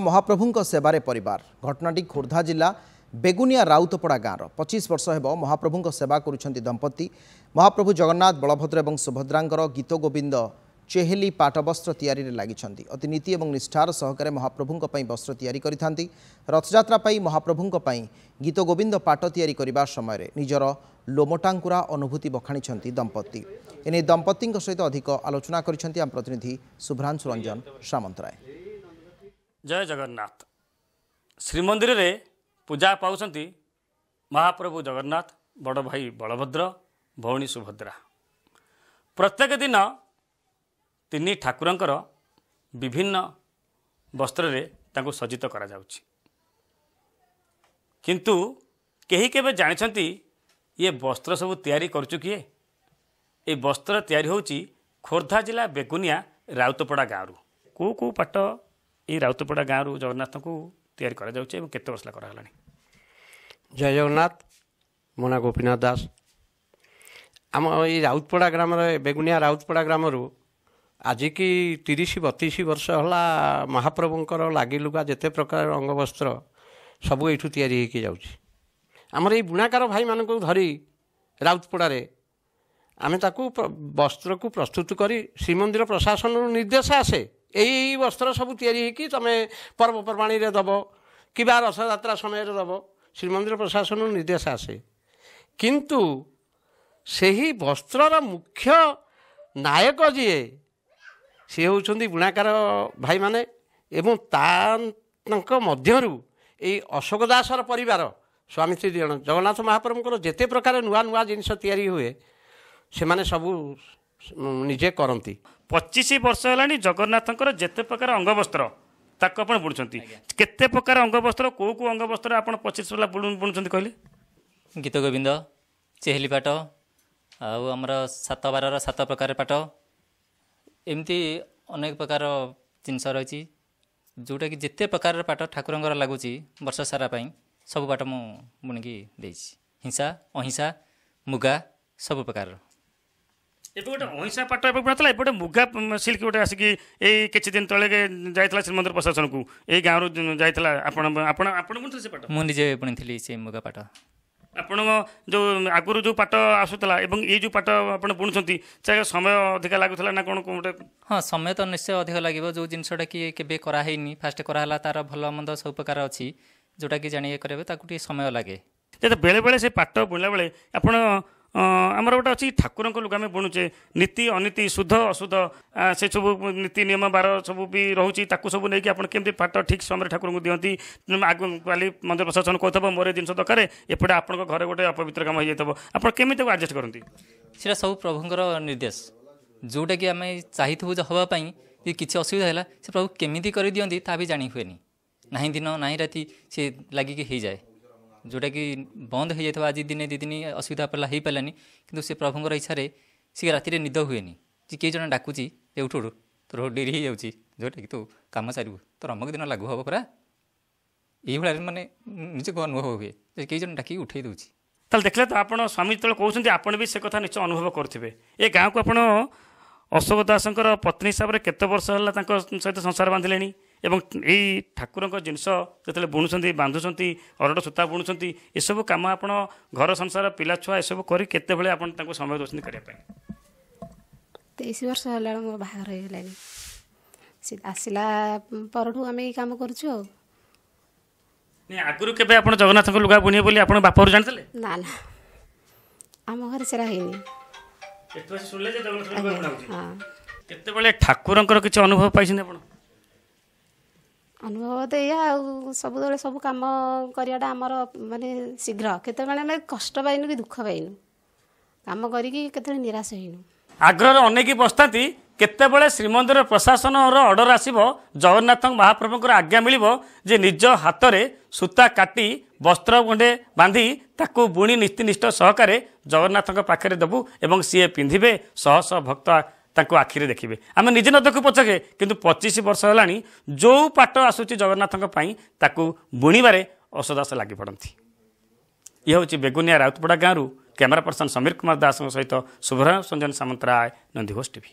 ମହାପ୍ରଭୁଙ୍କ ସେବାରେ ପରିବାର ଘଟଣାଟି ଖୋର୍ଦ୍ଧା ଜିଲ୍ଲା ବେଗୁନିଆ ରାଉତପଡ଼ା ଗାଁର ପଚିଶ ବର୍ଷ ହେବ ମହାପ୍ରଭୁଙ୍କ ସେବା କରୁଛନ୍ତି ଦମ୍ପତି ମହାପ୍ରଭୁ ଜଗନ୍ନାଥ ବଳଭଦ୍ର ଏବଂ ସୁଭଦ୍ରାଙ୍କର ଗୀତ ଗୋବିନ୍ଦ ଚେହେଲି ପାଟବସ୍ତ୍ର ତିଆରିରେ ଲାଗିଛନ୍ତି ଅତି ନୀତି ଏବଂ ନିଷ୍ଠାର ସହକାରେ ମହାପ୍ରଭୁଙ୍କ ପାଇଁ ବସ୍ତ୍ର ତିଆରି କରିଥାନ୍ତି ରଥଯାତ୍ରା ପାଇଁ ମହାପ୍ରଭୁଙ୍କ ପାଇଁ ଗୀତ ଗୋବିନ୍ଦ ପାଟ ତିଆରି କରିବା ସମୟରେ ନିଜର ଲୋମଟାଙ୍କୁରା ଅନୁଭୂତି ବଖାଣିଛନ୍ତି ଦମ୍ପତି ଏନେଇ ଦମ୍ପତିଙ୍କ ସହିତ ଅଧିକ ଆଲୋଚନା କରିଛନ୍ତି ଆମ ପ୍ରତିନିଧି ଶୁଭ୍ରାଂଶୁ ରଞ୍ଜନ ସାମନ୍ତରାୟ ଜୟ ଜଗନ୍ନାଥ ଶ୍ରୀମନ୍ଦିରରେ ପୂଜା ପାଉଛନ୍ତି ମହାପ୍ରଭୁ ଜଗନ୍ନାଥ ବଡ଼ ଭାଇ ବଳଭଦ୍ର ଭଉଣୀ ସୁଭଦ୍ରା ପ୍ରତ୍ୟେକ ଦିନ ତିନି ଠାକୁରଙ୍କର ବିଭିନ୍ନ ବସ୍ତ୍ରରେ ତାଙ୍କୁ ସଜ୍ଜିତ କରାଯାଉଛି କିନ୍ତୁ କେହି କେବେ ଜାଣିଛନ୍ତି ଇଏ ବସ୍ତ୍ର ସବୁ ତିଆରି କରୁଛୁ କିଏ ଏଇ ବସ୍ତ୍ର ତିଆରି ହେଉଛି ଖୋର୍ଦ୍ଧା ଜିଲ୍ଲା ବେଗୁନିଆ ରାଉତପଡ଼ା ଗାଁରୁ କେଉଁ କେଉଁ ପାଟ ଏଇ ରାଉତପଡ଼ା ଗାଁରୁ ଜଗନ୍ନାଥଙ୍କୁ ତିଆରି କରାଯାଉଛି ଏବଂ କେତେ ବର୍ଷ କରାଗଲାଣି ଜୟ ଜଗନ୍ନାଥ ମୋ ନାଁ ଗୋପୀନାଥ ଦାସ ଆମ ଏଇ ରାଉତପଡ଼ା ଗ୍ରାମରେ ବେଗୁନିଆ ରାଉତପଡ଼ା ଗ୍ରାମରୁ ଆଜିକି ତିରିଶ ବତିଶ ବର୍ଷ ହେଲା ମହାପ୍ରଭୁଙ୍କର ଲାଗିଲୁଗା ଯେତେ ପ୍ରକାର ଅଙ୍ଗବସ୍ତ୍ର ସବୁ ଏଇଠୁ ତିଆରି ହୋଇକି ଯାଉଛି ଆମର ଏଇ ବୁଣାକାର ଭାଇମାନଙ୍କୁ ଧରି ରାଉତପଡ଼ାରେ ଆମେ ତାକୁ ବସ୍ତ୍ରକୁ ପ୍ରସ୍ତୁତ କରି ଶ୍ରୀମନ୍ଦିର ପ୍ରଶାସନରୁ ନିର୍ଦ୍ଦେଶ ଆସେ এই ଏଇ ବସ୍ତ୍ର ସବୁ ତିଆରି ହେଇକି ତୁମେ ପର୍ବପର୍ବାଣିରେ ଦେବ କିମ୍ବା ରଥଯାତ୍ରା ସମୟରେ ଦେବ ଶ୍ରୀମନ୍ଦିର ପ୍ରଶାସନରୁ ନିର୍ଦ୍ଦେଶ ଆସେ କିନ୍ତୁ ସେହି ବସ୍ତ୍ରର ମୁଖ୍ୟ ନାୟକ ଯିଏ ସିଏ ହେଉଛନ୍ତି ବୁଣାକାର ଭାଇମାନେ ଏବଂ ତାଙ୍କ ମଧ୍ୟରୁ ଏଇ ଅଶୋକ ଦାସର ପରିବାର ସ୍ୱାମୀ ଶ୍ରୀ ଜଗନ୍ନାଥ ମହାପ୍ରଭୁଙ୍କର ଯେତେ ପ୍ରକାର ନୂଆ ନୂଆ ଜିନିଷ ତିଆରି ହୁଏ ସେମାନେ ସବୁ ନିଜେ କରନ୍ତି ପଚିଶ ବର୍ଷ ହେଲାଣି ଜଗନ୍ନାଥଙ୍କର ଯେତେ ପ୍ରକାର ଅଙ୍ଗବସ୍ତ୍ର ତାକୁ ଆପଣ ବୁଣୁଛନ୍ତି କେତେ ପ୍ରକାର ଅଙ୍ଗବସ୍ତ୍ର କେଉଁ କେଉଁ ଅଙ୍ଗବସ୍ତ୍ର ଆପଣ ପଚିଶ ବର୍ଷ ବୁଣୁଛନ୍ତି କହିଲେ ଗୀତ ଗୋବିନ୍ଦ ଚେହେଲି ପାଟ ଆଉ ଆମର ସାତ ବାରର ସାତ ପ୍ରକାର ପାଟ ଏମିତି ଅନେକ ପ୍ରକାର ଜିନିଷ ରହିଛି ଯେଉଁଟାକି ଯେତେ ପ୍ରକାରର ପାଠ ଠାକୁରଙ୍କର ଲାଗୁଛି ବର୍ଷ ସାରା ପାଇଁ ସବୁ ପାଠ ମୁଁ ବୁଣିକି ଦେଇଛି ହିଂସା ଅହିଂସା ମୁଗା ସବୁ ପ୍ରକାରର ଏବେ ଗୋଟେ ଅହିଂସା ପାଠ ଏବେ ପଢ଼ାଥିଲା ଏବେ ଗୋଟେ ମୁଗା ସିଲ୍କ ଗୋଟେ ଆସିକି ଏଇ କିଛି ଦିନ ତଳେ ଯାଇଥିଲା ଶ୍ରୀମନ୍ଦିର ପ୍ରଶାସନକୁ ଏଇ ଗାଁରୁ ଯାଇଥିଲା ଆପଣ ଆପଣ ଆପଣ ବୁଣିଥିଲେ ସେ ପାଠ ମୁଁ ନିଜେ ବୁଣିଥିଲି ସେ ମୁଗା ପାଠ ଆପଣଙ୍କ ଯେଉଁ ଆଗରୁ ଯେଉଁ ପାଠ ଆସୁଥିଲା ଏବଂ ଏଇ ଯେଉଁ ପାଠ ଆପଣ ବୁଣୁଛନ୍ତି ସେ ସମୟ ଅଧିକା ଲାଗୁଥିଲା ନା କ'ଣ କ'ଣ ଗୋଟେ ହଁ ସମୟ ତ ନିଶ୍ଚୟ ଅଧିକ ଲାଗିବ ଯେଉଁ ଜିନିଷଟା କି କେବେ କରା ହେଇନି ଫାଷ୍ଟ କରାହେଲା ତା'ର ଭଲ ମନ୍ଦ ସବୁ ପ୍ରକାର ଅଛି ଯେଉଁଟାକି ଜାଣିବାକୁ କରିବେ ତାକୁ ଟିକେ ସମୟ ଲାଗେ ଯେତେ ବେଳେବେଳେ ସେ ପାଠ ବୁଣିଲା ବେଳେ ଆପଣ ଆମର ଗୋଟେ ଅଛି ଠାକୁରଙ୍କ ଲୋକ ଆମେ ବୁଣୁଛେ ନୀତି ଅନୀତି ଶୁଦ୍ଧ ଅଶୁଦ୍ଧ ସେସବୁ ନୀତି ନିୟମ ବାର ସବୁ ବି ରହୁଛି ତାକୁ ସବୁ ନେଇକି ଆପଣ କେମିତି ପାଠ ଠିକ୍ ସମୟରେ ଠାକୁରଙ୍କୁ ଦିଅନ୍ତି ଆଗକୁ କାଲି ମନ୍ଦିର ପ୍ରଶାସନ କହିଥିବ ମୋର ଏ ଜିନିଷ ଦରକାର ଏପଟେ ଆପଣଙ୍କ ଘରେ ଗୋଟେ ଅପବିତ୍ର କାମ ହେଇଯାଇଥିବ ଆପଣ କେମିତି ତାକୁ ଆଡ଼ଜଷ୍ଟ କରନ୍ତି ସେଟା ସବୁ ପ୍ରଭୁଙ୍କର ନିର୍ଦ୍ଦେଶ ଯେଉଁଟାକି ଆମେ ଚାହିଁଥିବୁ ଯେ ହେବା ପାଇଁ କି କିଛି ଅସୁବିଧା ହେଲା ସେ ପ୍ରଭୁ କେମିତି କରିଦିଅନ୍ତି ତାହା ବି ଜାଣି ହୁଏନି ନାହିଁ ଦିନ ନାହିଁ ରାତି ସେ ଲାଗିକି ହେଇଯାଏ ଯେଉଁଟାକି ବନ୍ଦ ହୋଇଯାଇଥିବ ଆଜି ଦିନେ ଦୁଇ ଦିନ ଅସୁବିଧା ପଡ଼ିଲା ହୋଇପାରିଲାନି କିନ୍ତୁ ସେ ପ୍ରଭୁଙ୍କର ଇଚ୍ଛାରେ ସିଏ ରାତିରେ ନିଦ ହୁଏନି ଯେ କେହି ଜଣେ ଡାକୁଛି ଯେ ଉଠୁ ଉଠୁ ତୋର ଡେରି ହୋଇଯାଉଛି ଯେଉଁଟାକି ତୁ କାମ ସାରିବୁ ତୋର ଅମକ ଦିନ ଲାଗୁ ହେବ ପରା ଏଇଭଳିଆ ମାନେ ନିଜକୁ ଅନୁଭବ ହୁଏ ଯେ କେହି ଜଣେ ଡାକିକି ଉଠେଇ ଦେଉଛି ତାହେଲେ ଦେଖିଲେ ତ ଆପଣ ସ୍ୱାମୀ ଯେତେବେଳେ କହୁଛନ୍ତି ଆପଣ ବି ସେ କଥା ନିଶ୍ଚୟ ଅନୁଭବ କରୁଥିବେ ଏ ଗାଁକୁ ଆପଣ ଅଶୋକ ଦାସଙ୍କର ପତ୍ନୀ ହିସାବରେ କେତେ ବର୍ଷ ହେଲା ତାଙ୍କ ସହିତ ସଂସାର ବାନ୍ଧିଲେଣି ଏବଂ ଏଇ ଠାକୁରଙ୍କ ଜିନିଷ ଯେତେବେଳେ ବୁଣୁଛନ୍ତି ବାନ୍ଧୁଛନ୍ତି ଅରଡ଼ ସୂତା ବୁଣୁଛନ୍ତି ଏସବୁ କାମ ଆପଣ ଘର ସଂସାର ପିଲାଛୁଆ ଏସବୁ କରି କେତେବେଳେ ଆପଣ ତାଙ୍କୁ ସମୟ ଦେଉଛନ୍ତି କରିବା ପାଇଁ ତେଇଶ ବର୍ଷ ହେଲାଣି ମୋ ବାହାଘର ହେଇଗଲାଣି ସେ ଆସିଲା ପରଠୁ ଆମେ ଏଇ କାମ କରୁଛୁ ଆଉ ଆଗରୁ କେବେ ଆପଣ ଜଗନ୍ନାଥଙ୍କ ଲୁଗା ବୁଣିବେ ବୋଲି ଆପଣ ବାପାରୁ ଜାଣିଥିଲେ ନା ନା ଆମ ଘରେ ସେଇଟା ହେଇନି କେତେବେଳେ ଠାକୁରଙ୍କର କିଛି ଅନୁଭବ ପାଇଛନ୍ତି ଆପଣ ଅନୁଭବ ତ ଏଇଆ ଆଉ ସବୁବେଳେ ସବୁ କାମ କରିବାଟା ଆମର ମାନେ ଶୀଘ୍ର କେତେବେଳେ ଆମେ କଷ୍ଟ ପାଇନୁ କି ଦୁଃଖ ପାଇନୁ କାମ କରିକି କେତେବେଳେ ନିରାଶ ହେଇନୁ ଆଗ୍ରହରେ ଅନେକ ବସିଥାନ୍ତି କେତେବେଳେ ଶ୍ରୀମନ୍ଦିର ପ୍ରଶାସନର ଅର୍ଡ଼ର ଆସିବ ଜଗନ୍ନାଥଙ୍କ ମହାପ୍ରଭୁଙ୍କର ଆଜ୍ଞା ମିଳିବ ଯେ ନିଜ ହାତରେ ସୂତା କାଟି ବସ୍ତ୍ର ଗୁଣ୍ଡେ ବାନ୍ଧି ତାକୁ ବୁଣି ନୀତିନିଷ୍ଠ ସହକାରେ ଜଗନ୍ନାଥଙ୍କ ପାଖରେ ଦେବୁ ଏବଂ ସିଏ ପିନ୍ଧିବେ ଶହ ଶହ ଭକ୍ତ ତାଙ୍କୁ ଆଖିରେ ଦେଖିବେ ଆମେ ନିଜେ ନ ଦେଖୁ ପଛକେ କିନ୍ତୁ ପଚିଶ ବର୍ଷ ହେଲାଣି ଯେଉଁ ପାଟ ଆସୁଛି ଜଗନ୍ନାଥଙ୍କ ପାଇଁ ତାକୁ ବୁଣିବାରେ ଅସଦାସ ଲାଗିପଡ଼ନ୍ତି ଇଏ ହେଉଛି ବେଗୁନିଆ ରାଉତପଡ଼ା ଗାଁରୁ କ୍ୟାମେରା ପର୍ସନ୍ ସମୀର କୁମାର ଦାସଙ୍କ ସହିତ ଶୁଭରାଞ୍ଜନ ସାମନ୍ତରାୟ ନନ୍ଦିଘୋଷ ଟିଭି